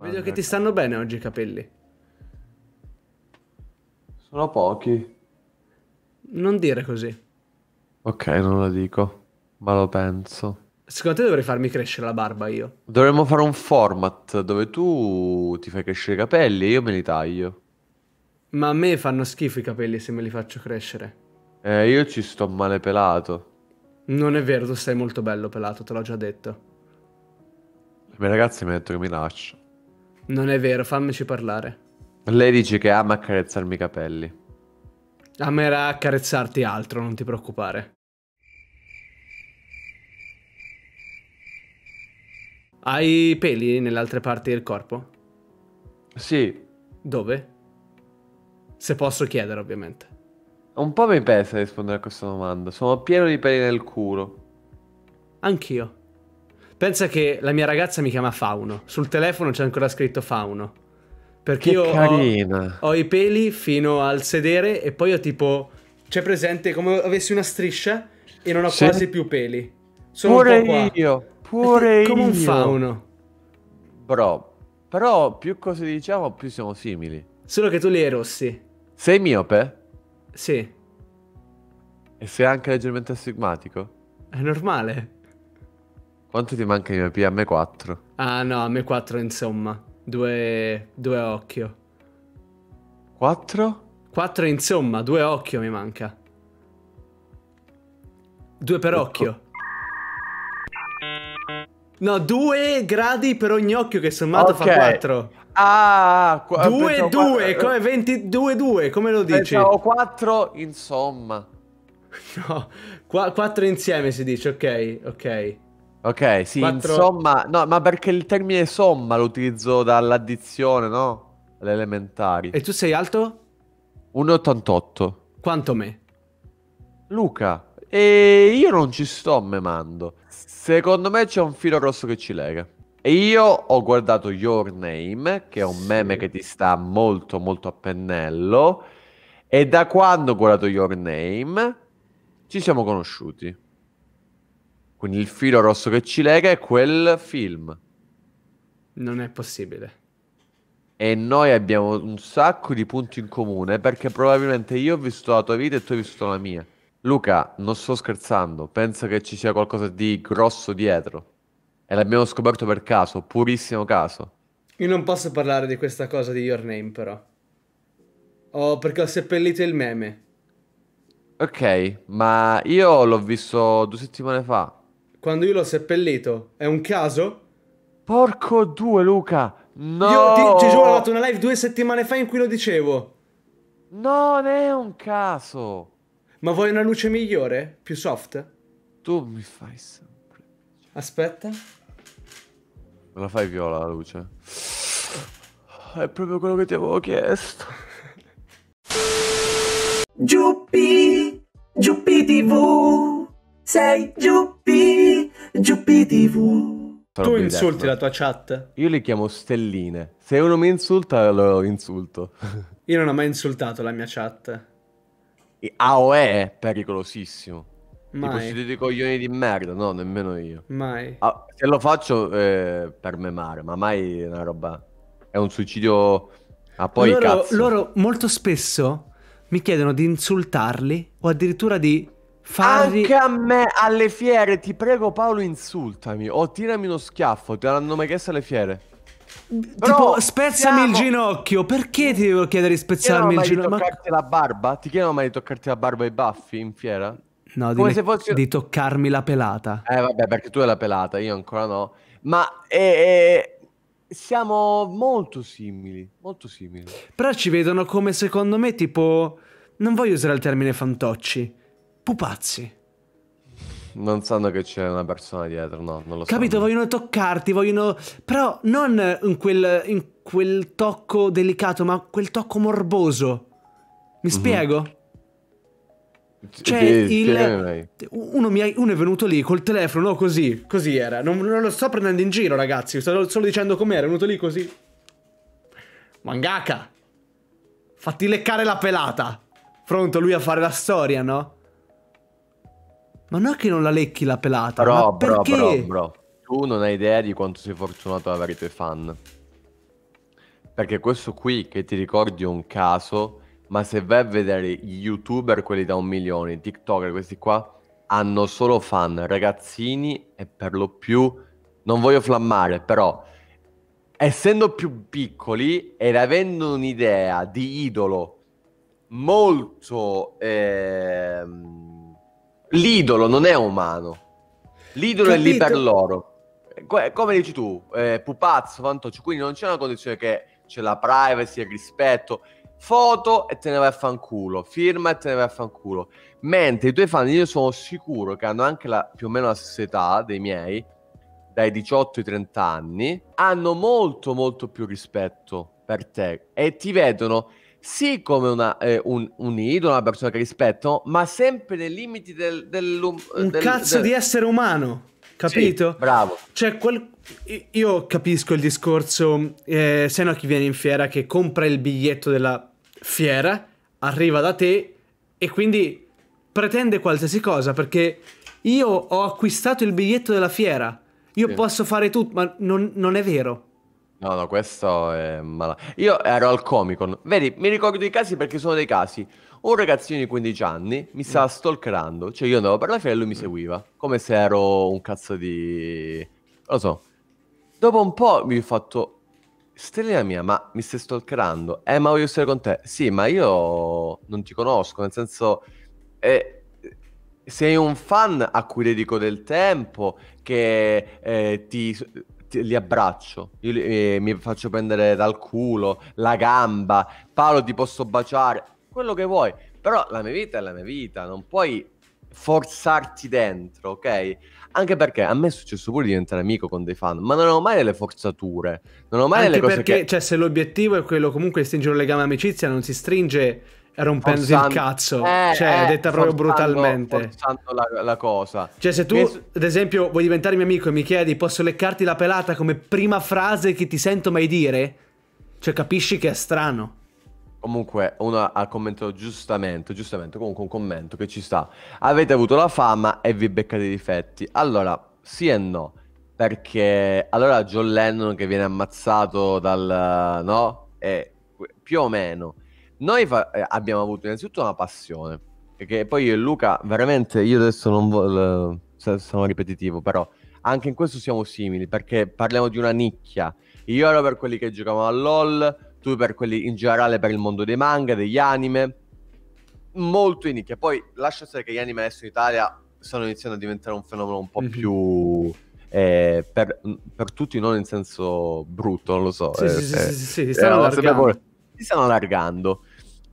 Guarda Vedo che ti stanno bene oggi i capelli. Sono pochi. Non dire così. Ok, non lo dico, ma lo penso. Secondo te dovrei farmi crescere la barba io? Dovremmo fare un format dove tu ti fai crescere i capelli e io me li taglio. Ma a me fanno schifo i capelli se me li faccio crescere. Eh, io ci sto male pelato. Non è vero, tu stai molto bello pelato, te l'ho già detto. Le mie ragazze mi hanno detto che mi lascio. Non è vero, fammici parlare. Lei dice che ama accarezzarmi i capelli. Amerà accarezzarti altro, non ti preoccupare. Hai peli nelle altre parti del corpo? Sì. Dove? Se posso chiedere, ovviamente. Un po' mi pesa rispondere a questa domanda. Sono pieno di peli nel culo. Anch'io. Pensa che la mia ragazza mi chiama Fauno. Sul telefono c'è ancora scritto Fauno. Perché che io ho, ho, i peli fino al sedere e poi ho tipo... C'è presente come avessi una striscia e non ho sì. quasi più peli. Sono pure io, pure come io. Come un fauno. Bro, però più cose diciamo più siamo simili. Solo che tu li hai rossi. Sei miope? Sì. E sei anche leggermente astigmatico? È normale. Quanto ti manca di MP? 4. Ah no, m 4 insomma. Due, due occhio. 4? 4 insomma, due occhio mi manca. Due per Otto. Ecco. occhio. No, due gradi per ogni occhio che sommato okay. fa 4. Ah, 2 2 come 22 2, come lo dici? Pensavo 4 insomma. No, 4 insieme si dice, ok, ok. Ok, sì, Quattro... insomma, no, ma perché il termine somma lo utilizzo dall'addizione, no? Alle elementari. E tu sei alto? 1,88. Quanto me? Luca, e io non ci sto memando. Secondo me c'è un filo rosso che ci lega. E io ho guardato Your Name, che è un sì. meme che ti sta molto molto a pennello. E da quando ho guardato Your Name ci siamo conosciuti. Quindi il filo rosso che ci lega è quel film. Non è possibile. E noi abbiamo un sacco di punti in comune perché probabilmente io ho visto la tua vita e tu hai visto la mia. Luca, non sto scherzando, penso che ci sia qualcosa di grosso dietro. E l'abbiamo scoperto per caso, purissimo caso. Io non posso parlare di questa cosa di Your Name, però. Oh, perché ho seppellito il meme. Ok, ma io l'ho visto due settimane fa quando io l'ho seppellito. È un caso? Porco due, Luca! No! Io ti, ti giuro, ho fatto una live due settimane fa in cui lo dicevo. Non è un caso! Ma vuoi una luce migliore? Più soft? Tu mi fai sempre... Aspetta. Me la fai viola la luce? È proprio quello che ti avevo chiesto. Giuppi, Giuppi TV, sei Giuppi. GPTV. Tu insulti la tua chat. Io li chiamo stelline. Se uno mi insulta, lo insulto. Io non ho mai insultato la mia chat. E AOE è pericolosissimo. Mai. Tipo, siete dei coglioni di merda. No, nemmeno io. Mai. Ah, se lo faccio, eh, per me mare, ma mai è una roba... È un suicidio a ah, poi loro, loro molto spesso mi chiedono di insultarli o addirittura di Farri... Anche a me alle fiere, ti prego Paolo insultami o tirami uno schiaffo, te l'hanno mai chiesto alle fiere? Bro, tipo, spezzami siamo... il ginocchio. Perché ti devo chiedere di spezzarmi il ginocchio? Ti chiedono mai di toccarti la barba? Ti chiedono mai di toccarti la barba e i baffi in fiera? No, Come di, fosse... di toccarmi la pelata. Eh, vabbè, perché tu hai la pelata, io ancora no. Ma eh, eh, siamo molto simili, molto simili. Però ci vedono come, secondo me, tipo... Non voglio usare il termine fantocci, pupazzi. Non sanno che c'è una persona dietro, no, non lo so. Capito, sanno. vogliono toccarti, vogliono... Però non in quel, in quel, tocco delicato, ma quel tocco morboso. Mi mm -hmm. spiego? Cioè, il... Uno, mi... uno, è venuto lì col telefono, no, così, così era. Non, non, lo sto prendendo in giro, ragazzi, sto solo dicendo com'era, è venuto lì così. Mangaka! Fatti leccare la pelata! Pronto lui a fare la storia, no? Ma non è che non la lecchi la pelata, bro, bro, bro, bro, Tu non hai idea di quanto sei fortunato ad avere i tuoi fan. Perché questo qui, che ti ricordi è un caso, ma se vai a vedere gli youtuber, quelli da un milione, i tiktoker, questi qua, hanno solo fan ragazzini e per lo più, non voglio flammare, però essendo più piccoli ed avendo un'idea di idolo molto eh, l'idolo non è umano, l'idolo Capito? è lì per loro. Eh, come dici tu, eh, pupazzo, fantoccio, quindi non c'è una condizione che c'è la privacy, il rispetto, foto e te ne vai a fanculo, firma e te ne vai a fanculo. Mentre i tuoi fan, io sono sicuro che hanno anche la, più o meno la stessa età dei miei, dai 18 ai 30 anni, hanno molto molto più rispetto per te e ti vedono sì come una, eh, un, un, idolo, una persona che rispetto, ma sempre nei limiti del... del eh, un del, cazzo del... di essere umano, capito? Sì, bravo. Cioè, quel... io capisco il discorso, eh, se no chi viene in fiera che compra il biglietto della fiera, arriva da te e quindi pretende qualsiasi cosa, perché io ho acquistato il biglietto della fiera, io sì. posso fare tutto, ma non, non è vero. No, no, questo è malato. Io ero al Comic Con. Vedi, mi ricordo i casi perché sono dei casi. Un ragazzino di 15 anni mi stava mm. stalkerando, cioè io andavo per la fila e lui mi mm. seguiva, come se ero un cazzo di... lo so. Dopo un po' mi ho fatto... Stellina mia, ma mi stai stalkerando? Eh, ma voglio stare con te. Sì, ma io non ti conosco, nel senso... Eh, sei un fan a cui dedico del tempo, che eh, ti ti, li abbraccio, io, eh, mi faccio prendere dal culo, la gamba, Paolo ti posso baciare, quello che vuoi, però la mia vita è la mia vita, non puoi forzarti dentro, ok? Anche perché a me è successo pure di diventare amico con dei fan, ma non ho mai delle forzature, non ho mai Anche delle cose perché, che... cioè, se l'obiettivo è quello comunque di stringere un legame amicizia, non si stringe era un pencil cazzo, eh, cioè, eh, detta proprio forzando, brutalmente. Forzando la, la, cosa. Cioè, se tu, Penso... ad esempio, vuoi diventare mio amico e mi chiedi posso leccarti la pelata come prima frase che ti sento mai dire, cioè, capisci che è strano. Comunque, uno ha commentato giustamente, giustamente, comunque un commento che ci sta. Avete avuto la fama e vi beccate i difetti. Allora, sì e no. Perché allora John Lennon che viene ammazzato dal... no? È eh, più o meno. Noi fa- eh, abbiamo avuto innanzitutto una passione, perché poi io e Luca, veramente, io adesso non voglio, sono ripetitivo, però anche in questo siamo simili, perché parliamo di una nicchia. Io ero per quelli che giocavano a LOL, tu per quelli in generale per il mondo dei manga, degli anime, molto in nicchia. Poi lascia stare che gli anime adesso in Italia stanno iniziando a diventare un fenomeno un po' mm-hmm. più... Eh, per, mm, per, tutti non in senso brutto, non lo so. si stanno, allargando. si stanno allargando.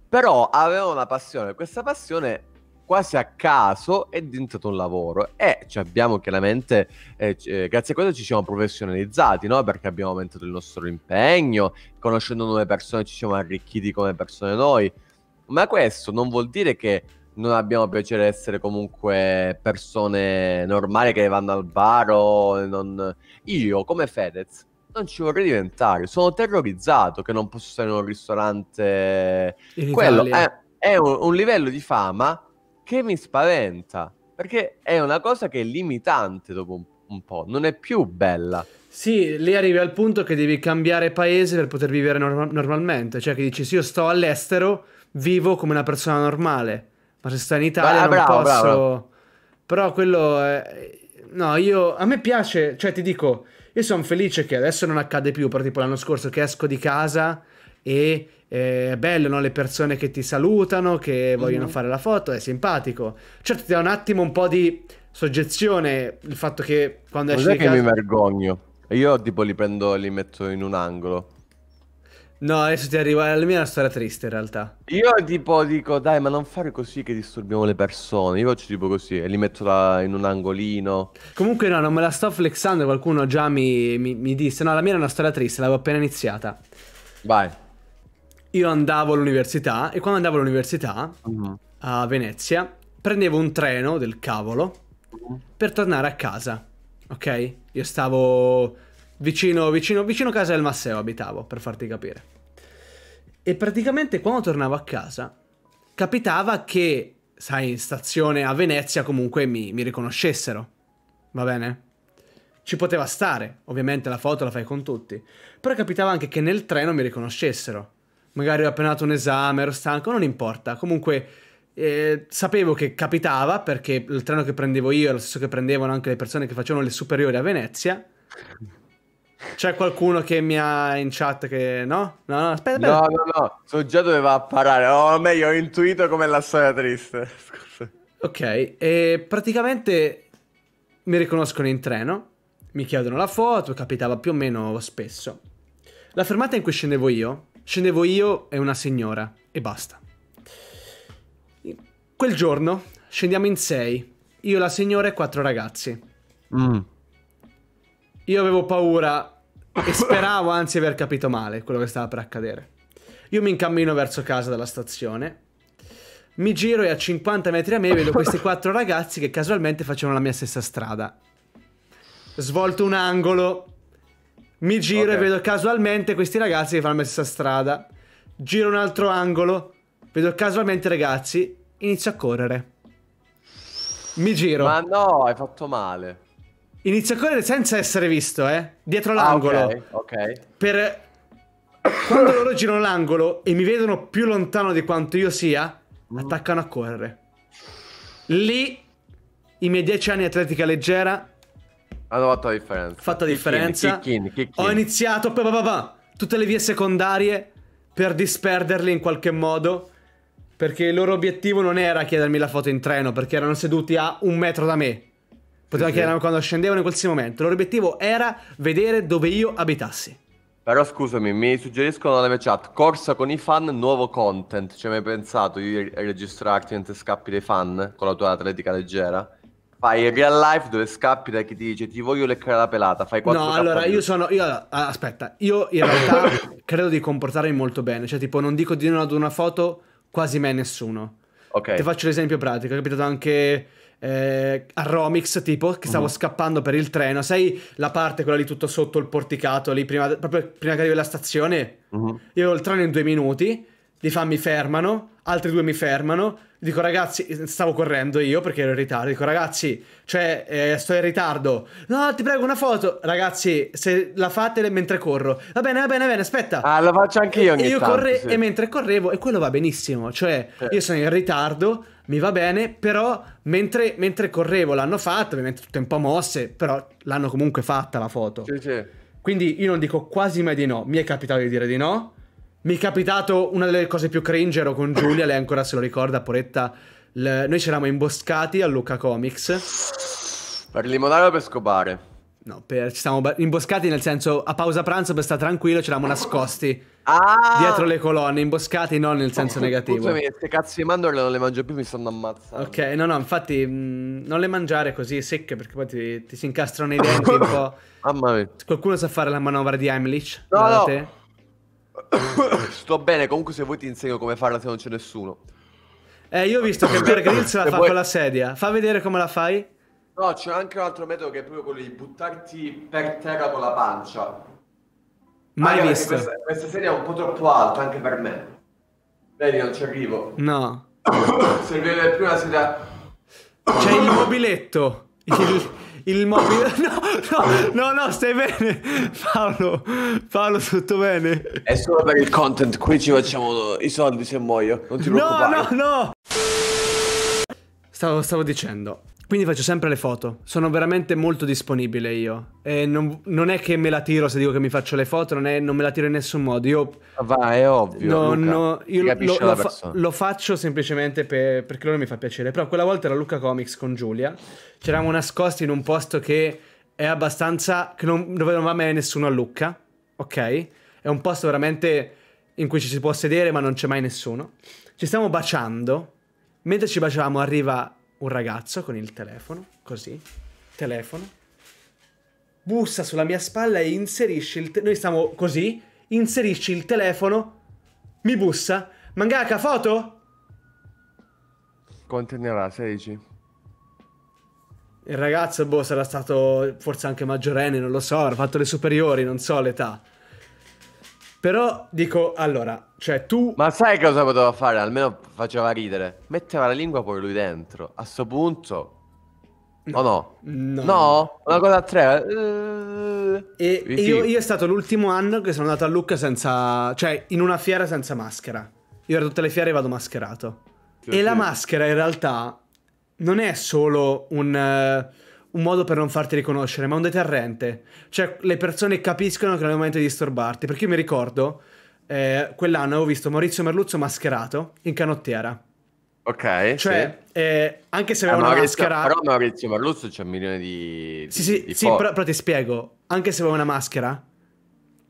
Però avevo una passione, questa passione quasi a caso è diventato un lavoro e ci abbiamo chiaramente, eh, eh, grazie a questo ci siamo professionalizzati, no? perché abbiamo aumentato il nostro impegno, conoscendo nuove persone ci siamo arricchiti come persone noi, ma questo non vuol dire che non abbiamo piacere essere comunque persone normali che vanno al bar o non... Io come Fedez non ci vorrei diventare. Sono terrorizzato che non posso stare in un ristorante. In Quello è, è un, un, livello di fama che mi spaventa. Perché è una cosa che è limitante dopo un, un po', non è più bella. Sì, lì arrivi al punto che devi cambiare paese per poter vivere norm- normalmente. Cioè, che dici, sì, io sto all'estero, vivo come una persona normale. Ma se sto in Italia ah, non bravo, Bravo. Però quello è... No, io... A me piace, cioè ti dico, io sono felice che adesso non accade più, però tipo l'anno scorso che esco di casa e eh, è bello, no? Le persone che ti salutano, che mm-hmm. vogliono mhm. fare la foto, è simpatico. Certo ti dà un attimo un po' di soggezione il fatto che quando Cos'è esci di che casa... mi vergogno? Io tipo li prendo e li metto in un angolo. No, adesso ti arriva. La mia è una storia triste, in realtà. Io tipo dico, dai, ma non fare così che disturbiamo le persone. Io faccio tipo così e li metto là in un angolino. Comunque, no, non me la sto flexando. Qualcuno già mi, mi, mi disse, no, la mia era una storia triste, l'avevo appena iniziata. Vai. Io andavo all'università e quando andavo all'università uh mhm. -huh. a Venezia prendevo un treno del cavolo uh mhm. -huh. per tornare a casa. Ok? Io stavo vicino, vicino, vicino casa del Masseo abitavo, per farti capire. E praticamente quando tornavo a casa, capitava che, sai, in stazione a Venezia comunque mi, mi riconoscessero. Va bene? Ci poteva stare, ovviamente la foto la fai con tutti. Però capitava anche che nel treno mi riconoscessero. Magari ho appena dato un esame, ero stanco, non importa. Comunque eh, sapevo che capitava perché il treno che prendevo io era lo stesso che prendevano anche le persone che facevano le superiori a Venezia. C'è qualcuno che mi ha in chat che... No? No, no, aspetta, aspetta. No, no, no, so già dove doveva apparare. O oh, meglio, ho intuito come la storia triste. Scusa. Ok, e praticamente mi riconoscono in treno, mi chiedono la foto, capitava più o meno spesso. La fermata in cui scendevo io, scendevo io e una signora, e basta. Quel giorno scendiamo in sei, io, la signora e quattro ragazzi. Mm. Io avevo paura e speravo anzi aver capito male quello che stava per accadere. Io mi incammino verso casa dalla stazione. Mi giro e a 50 metri a me vedo questi quattro ragazzi che casualmente facevano la mia stessa strada. Svolto un angolo, mi giro okay. e vedo casualmente questi ragazzi che fanno la mia stessa strada. Giro un altro angolo, vedo casualmente i ragazzi, inizio a correre. Mi giro. Ma no, hai fatto male. Inizia a correre senza essere visto, eh? Dietro ah, l'angolo. Ah, ok. okay. Per... Quando loro girano l'angolo e mi vedono più lontano di quanto io sia, mm. attaccano a correre. Lì i miei dieci anni di atletica leggera hanno fatto la differenza. Fatto la differenza. Kick in, kick in. Ho iniziato pa, pa, pa, tutte le vie secondarie per disperderli in qualche modo. Perché il loro obiettivo non era chiedermi la foto in treno, perché erano seduti a un metro da me. Poteva sì, chiedere quando scendevano in qualsiasi momento. L'obiettivo era vedere dove io abitassi. Però scusami, mi suggeriscono nelle chat, corsa con i fan, nuovo content. Ci hai mai pensato di registrarti mentre scappi dai fan con la tua atletica leggera? Fai il real life dove scappi da chi ti dice ti voglio leccare la pelata, fai quattro No, allora io sono... Io, ah, aspetta, io in realtà credo di comportarmi molto bene. Cioè tipo non dico di no ad una foto quasi mai nessuno. Ok. Ti faccio l'esempio pratico, è capitato anche eh, a Romix, tipo, che stavo uh mhm. -huh. scappando per il treno. Sai la parte, quella lì tutto sotto il porticato, lì prima, proprio prima che arrivi alla stazione? Uh mhm. -huh. Io avevo il treno in due minuti, di fa mi fermano, altri due mi fermano. Dico ragazzi, stavo correndo io perché ero in ritardo. Dico ragazzi, cioè, eh, sto in ritardo. No, ti prego, una foto. Ragazzi, se la fate mentre corro. Va bene, va bene, va bene, aspetta. Ah, la faccio anch'io. Io tanto, corre sì. e mentre correvo, e quello va benissimo. Cioè, sì. io sono in ritardo mi va bene, però mentre, mentre correvo l'hanno fatta, ovviamente tutte un po' mosse, però l'hanno comunque fatta la foto. Sì, sì. Quindi io non dico quasi mai di no, mi è capitato di dire di no. Mi è capitato una delle cose più cringe, ero con Giulia, lei ancora se lo ricorda, poretta. L... Noi eravamo imboscati a Luca Comics. Per limonare o per scopare? No, per, ci siamo imboscati nel senso a pausa pranzo per stare tranquillo, ci eravamo nascosti ah! dietro le colonne, imboscati non nel senso oh, negativo. Scusami, queste cazzo di mandorle non le mangio più, mi stanno ammazzando. Ok, no, no, infatti mh, mm, non le mangiare così secche perché poi ti, ti si incastrano i denti un po'. Mamma mia. Qualcuno sa fare la manovra di Heimlich? No, Guardate. no. Sto bene, comunque se vuoi ti insegno come farla se non c'è nessuno. Eh, io ho visto che Bear Grylls la fa poi... con la sedia. Fa vedere come la fai. No, c'è anche un altro metodo che è proprio quello di buttarti per terra con la pancia. Mai visto. Questa, questa, serie è un po' troppo alta anche per me. Vedi, non ci arrivo. No. Servirebbe più una sedia... C'è il mobiletto. Il, il mobile... No, no, no, no, stai bene. Paolo, Paolo, tutto bene. È solo per il content, qui ci facciamo i soldi se muoio. Non ti preoccupare. No, no, no. Stavo, stavo dicendo, quindi faccio sempre le foto, sono veramente molto disponibile io. Non, non, è che me la tiro se dico che mi faccio le foto, non, è, non me la tiro in nessun modo. Io, Va, è ovvio. No, Luca, no, io lo, lo, fa, lo, faccio semplicemente per, perché loro mi fa piacere. Però quella volta era Luca Comics con Giulia, C'eravamo nascosti in un posto che è abbastanza. Che non, dove non va mai nessuno a Lucca, ok? È un posto veramente in cui ci si può sedere ma non c'è mai nessuno. Ci stiamo baciando. Mentre ci baciavamo arriva un ragazzo con il telefono, così, telefono, bussa sulla mia spalla e inserisce il... Te- noi stiamo così, inserisci il telefono, mi bussa, mangaka foto? Contenerà 16. Il ragazzo, boh, sarà stato forse anche maggiorenne, non lo so, ha fatto le superiori, non so l'età. Però dico, allora, cioè tu... Ma sai cosa poteva fare? Almeno faceva ridere. Metteva la lingua poi lui dentro. A sto punto... No. O no? No. no? Una cosa a tre... Uh... E io, io è stato l'ultimo anno che sono andato a Lucca senza... Cioè, in una fiera senza maschera. Io a tutte le fiere vado mascherato. Sì, e sì. la maschera in realtà non è solo un... Uh un modo per non farti riconoscere, ma un deterrente. Cioè, le persone capiscono che non è il momento di disturbarti. Perché io mi ricordo, eh, quell'anno avevo visto Maurizio Merluzzo mascherato in canottiera. Ok. Cioè, sì. eh, anche se eh, aveva una Maurizio, maschera. Però Maurizio Merluzzo c'è un milione di. di sì, sì, di sì però, però, ti spiego. Anche se aveva una maschera,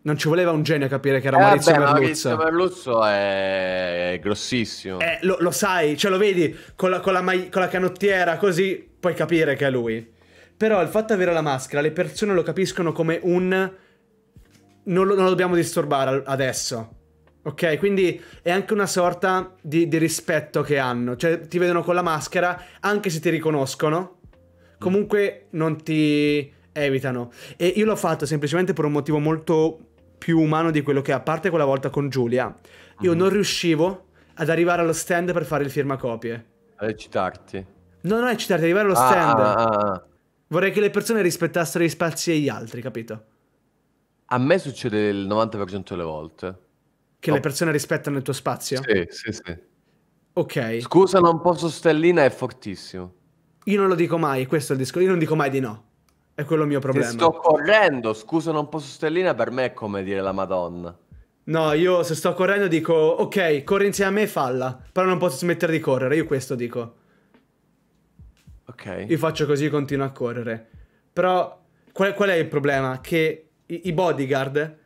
non ci voleva un genio a capire che era eh, Maurizio beh, Merluzzo. Maurizio Merluzzo è grossissimo. Eh, lo, lo sai, cioè lo vedi con la, con la, mai, con la canottiera così, puoi capire che è lui. Però il fatto di avere la maschera, le persone lo capiscono come un... Non lo, non lo dobbiamo disturbare adesso. Ok? Quindi è anche una sorta di, di rispetto che hanno. Cioè ti vedono con la maschera, anche se ti riconoscono. Comunque non ti evitano. E io l'ho fatto semplicemente per un motivo molto più umano di quello che a parte quella volta con Giulia. Io mm. non riuscivo ad arrivare allo stand per fare il firmacopie. Ad eccitarti. No, non eccitarti, arrivare allo ah, stand. Ah, ah, ah. Vorrei che le persone rispettassero gli spazi degli altri, capito? A me succede il 90% delle volte. Che oh. le persone rispettano il tuo spazio? Sì, sì, sì. Ok. Scusa, non posso stellina, è fortissimo. Io non lo dico mai, questo è il discorso. Io non dico mai di no. È quello il mio problema. Se sto correndo, scusa, non posso stellina, per me è come dire la Madonna. No, io se sto correndo dico, ok, corri insieme a me e falla, però non posso smettere di correre, io questo dico. Ok. Io faccio così e continuo a correre. Però qual, qual è il problema? Che i, i bodyguard,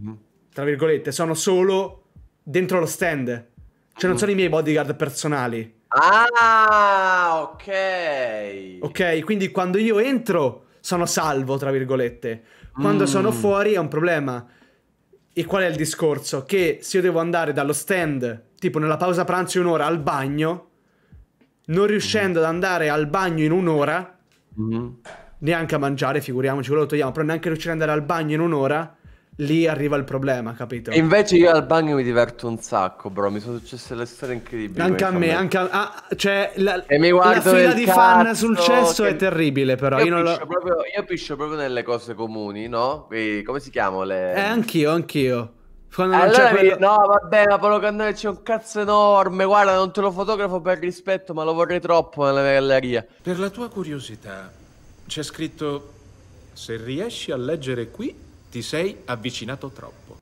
mm. tra virgolette, sono solo dentro lo stand. Cioè non mm. sono i miei bodyguard personali. Ah, ok. Ok, quindi quando io entro sono salvo, tra virgolette. Quando mm. sono fuori è un problema. E qual è il discorso? Che se io devo andare dallo stand, tipo nella pausa pranzo un'ora al bagno, non riuscendo mm-hmm. ad andare al bagno in un'ora, mm-hmm. neanche a mangiare, figuriamoci, quello lo togliamo, però neanche riuscire ad andare al bagno in un'ora, lì arriva il problema, capito? E invece io al bagno mi diverto un sacco, bro, mi sono successe le storie incredibili. Anche a me, me, anche a ah, cioè la, e mi la fila di fan sul cesso che... è terribile, però io, io, piscio lo... proprio, io piscio proprio nelle cose comuni, no? come si chiamano le Eh, anch'io, anch'io. Quando allora quello... mi... no, vabbè, ma Paolo Cannone c'è un cazzo enorme. Guarda, non te lo fotografo per rispetto, ma lo vorrei troppo nella mia galleria. Per la tua curiosità, c'è scritto: Se riesci a leggere qui, ti sei avvicinato troppo.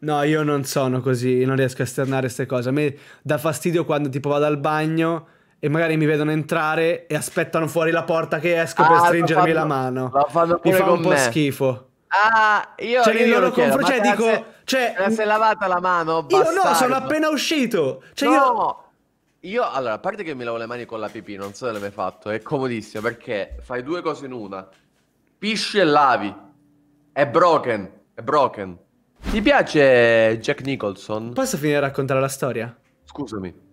No, io non sono così, non riesco a esternare queste cose. A me dà fastidio quando tipo vado al bagno e magari mi vedono entrare e aspettano fuori la porta che esco ah, per stringermi fanno, la mano. Mi fa un po' me. schifo. Ah, io, cioè, io, io loro chiedo, cioè, dico, se, cioè, te la sei lavata la mano? Bastardo. Io no, sono appena uscito. Cioè, no. io... Io, allora, a parte che mi lavo le mani con la pipì, non so se l'hai mai fatto, è comodissimo perché fai due cose in una. Pisci e lavi. È broken, è broken. Ti piace Jack Nicholson? Posso finire a raccontare la storia? Scusami.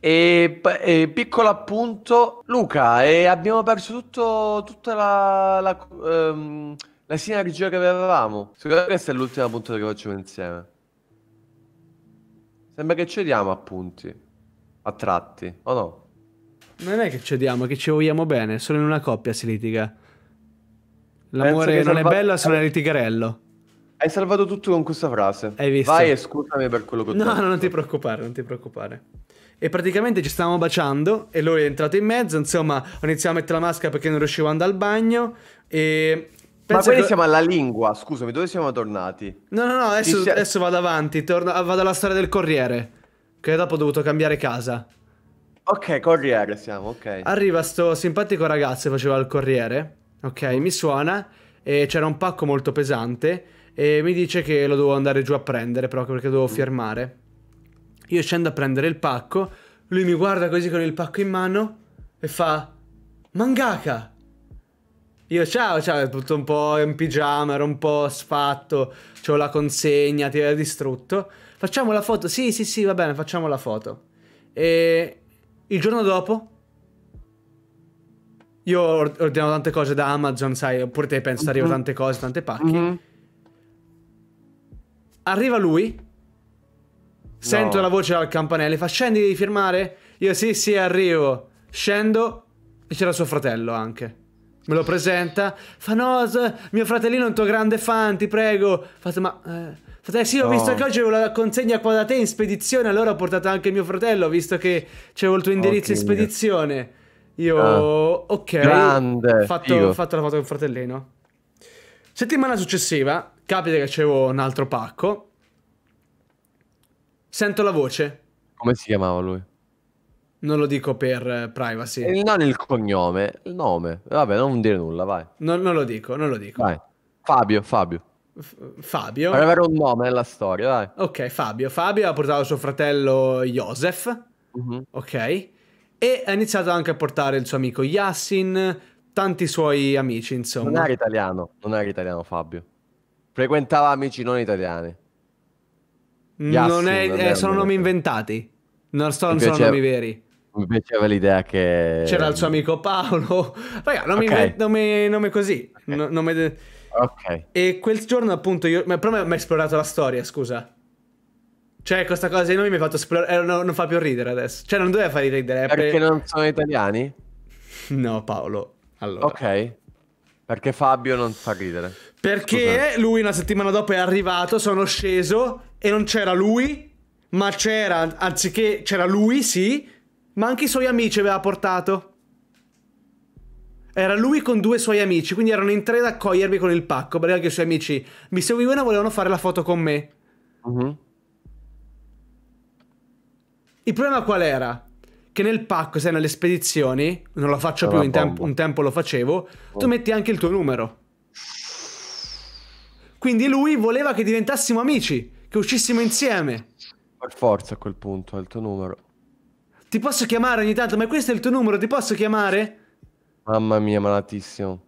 E, e piccolo appunto, Luca, e abbiamo perso tutto, tutta la... la um, la sinergia che avevamo. Secondo me questa è l'ultima puntata che facciamo insieme. Sembra che cediamo a punti. A tratti, o no? Non è che cediamo, che ci vogliamo bene. Solo in una coppia si litiga. L'amore non salva... è bello, solo è litigarello. Hai salvato tutto con questa frase. Hai visto? Vai e scusami per quello che ho detto. No, no, non ti preoccupare, non ti preoccupare. E praticamente ci stavamo baciando e lui è entrato in mezzo, insomma ho iniziato a mettere la maschera perché non riuscivo ad andare al bagno e ma poi che... siamo alla lingua, scusami, dove siamo tornati? No, no, no, adesso, sia... adesso vado avanti, torno, ah, vado alla storia del corriere, che dopo ho dovuto cambiare casa. Ok, corriere siamo, ok. Arriva sto simpatico ragazzo che faceva il corriere, ok, mi suona e c'era un pacco molto pesante e mi dice che lo devo andare giù a prendere proprio perché dovevo mm. firmare. Io scendo a prendere il pacco, lui mi guarda così con il pacco in mano e fa Mangaka! Io ciao, ciao, tutto un po' in pigiama, ero un po' sfatto, c'ho la consegna, ti era distrutto. Facciamo la foto, sì, sì, sì, va bene, facciamo la foto. E il giorno dopo, io ho ordinato tante cose da Amazon, sai, oppure te penso, arrivo mm-hmm. tante cose, tante pacche. Mm -hmm. Arriva lui, sento no. la voce al campanello, fa scendi, devi firmare? Io sì, sì, arrivo. Scendo e c'era suo fratello anche. Me lo presenta, fa no, mio fratellino è un tuo grande fan, ti prego. Fatto, ma... Eh, Fratello, sì, ho no. visto che oggi avevo la consegna qua da te in spedizione, allora ho portato anche mio fratello, visto che c'avevo il tuo indirizzo okay. in spedizione. Io, ah. ok, Grande, ho fatto, ho fatto, la foto con il fratellino. Settimana successiva, capita che c'avevo un altro pacco. Sento la voce. Come si chiamava lui? Non lo dico per eh, privacy. Eh, non il cognome, il nome. Vabbè, non dire nulla, vai. No, non lo dico, non lo dico. Vai. Fabio, Fabio. F Fabio. Per avere un nome nella storia, vai. Ok, Fabio. Fabio ha portato suo fratello Joseph. Mm -hmm. Ok. E ha iniziato anche a portare il suo amico Yassin, tanti suoi amici, insomma. Non era italiano, non era italiano Fabio. Frequentava amici non italiani. Yassin, non è, non eh, sono nomi inventati. Non, sto, non sono nomi veri mi piaceva l'idea che... C'era il suo amico Paolo. Raga, nome, okay. nome, nome così. Okay. No, nome... ok. E quel giorno appunto io... Ma, però mi ha esplorato la storia, scusa. Cioè, questa cosa di noi mi ha fatto esplorare... Eh, no, non fa più ridere adesso. Cioè, non doveva far ridere. Eh, Perché pre... non sono italiani? No, Paolo. Allora. Ok. Perché Fabio non fa ridere. Perché Scusa. lui una settimana dopo è arrivato, sono sceso e non c'era lui, ma c'era, anziché c'era lui, sì, ma anche i suoi amici aveva portato. Era lui con due suoi amici, quindi erano in tre ad accogliermi con il pacco, perché anche i suoi amici mi seguivano e volevano fare la foto con me. Uh mm-hmm. -huh. Il problema qual era? Che nel pacco, se nelle spedizioni, non lo faccio più, temp un tempo lo facevo, oh. tu metti anche il tuo numero. Quindi lui voleva che diventassimo amici, che uscissimo insieme. Per forza a quel punto, è il tuo numero. Ti posso chiamare ogni tanto? Ma questo è il tuo numero, ti posso chiamare? Mamma mia, malatissimo.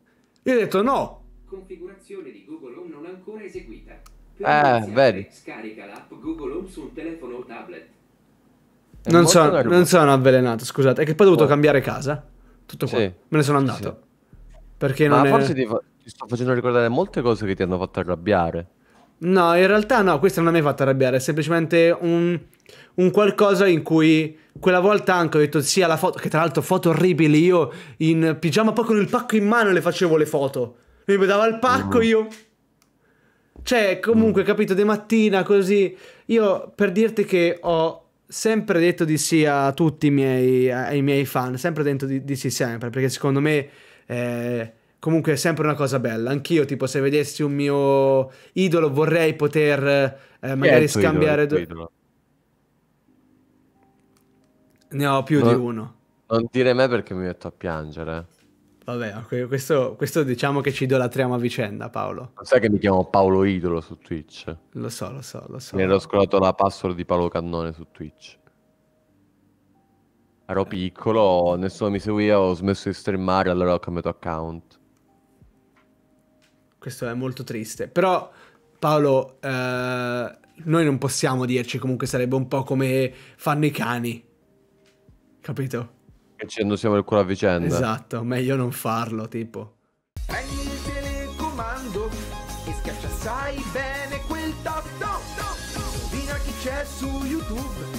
Io ho detto no. Configurazione di Google Home non ancora eseguita. Per eh, vedi. Scarica l'app Google Home su telefono o tablet. Non sono, non sono, avvelenato, scusate. È che poi ho dovuto oh. cambiare casa. Tutto qua. Sì. Me ne sono andato. Sì, sì. Perché Ma non Ma è... forse ti, fa... ti sto facendo ricordare molte cose che ti hanno fatto arrabbiare. No, in realtà no, questa non mi ha fatto arrabbiare, è semplicemente un, un, qualcosa in cui quella volta anche ho detto sì alla foto, che tra l'altro foto orribili, io in pigiama poi con il pacco in mano le facevo le foto. Mi dava il pacco mm. io... Cioè, comunque, mm. capito, di mattina così... Io per dirti che ho sempre detto di sì a tutti i miei, ai miei fan, sempre detto di, di sì sempre, perché secondo me... Eh, comunque è sempre una cosa bella. Anch'io, tipo, se vedessi un mio idolo, vorrei poter eh, magari scambiare. Idolo, idolo? Ne ho più non, di uno. Non dire me perché mi metto a piangere. Vabbè, questo, questo, diciamo che ci idolatriamo a vicenda, Paolo. Lo sai che mi chiamo Paolo Idolo su Twitch? Lo so, lo so, lo so. Mi ero scrollato la password di Paolo Cannone su Twitch. Ero piccolo, nessuno mi seguiva, ho smesso di streamare, allora ho cambiato account questo è molto triste. Però, Paolo, eh, noi non possiamo dirci comunque sarebbe un po' come fanno i cani. Capito? Che ci annusiamo il culo a vicenda. Esatto, meglio non farlo, tipo. Prendi il telecomando e schiaccia sai bene quel tasto. Vina chi c'è su YouTube